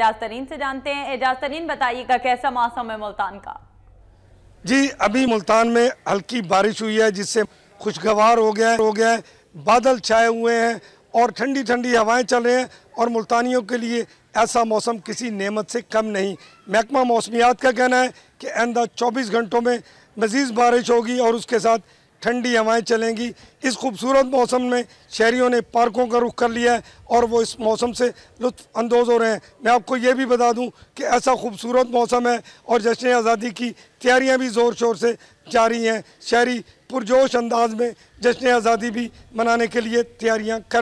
एजाज तरीन से जानते हैं एजाज तरीन बताइएगा कैसा मौसम है मुल्तान का जी अभी मुल्तान में हल्की बारिश हुई है जिससे खुशगवार हो गया हो गया है बादल छाए हुए हैं और ठंडी ठंडी हवाएं चल रही हैं और मुल्तानियों के लिए ऐसा मौसम किसी नेमत से कम नहीं महकमा मौसमियात का कहना है कि आंदा 24 घंटों में मज़ीद बारिश होगी और उसके साथ ठंडी हवाएं चलेंगी इस खूबसूरत मौसम में शहरीों ने पार्कों का रुख कर लिया है और वो इस मौसम से लुफानंदोज हो रहे हैं मैं आपको ये भी बता दूं कि ऐसा खूबसूरत मौसम है और जश्न आज़ादी की तैयारियां भी ज़ोर शोर से जारी हैं शहरी पुरजोश अंदाज में जश्न आज़ादी भी मनाने के लिए तैयारियाँ कर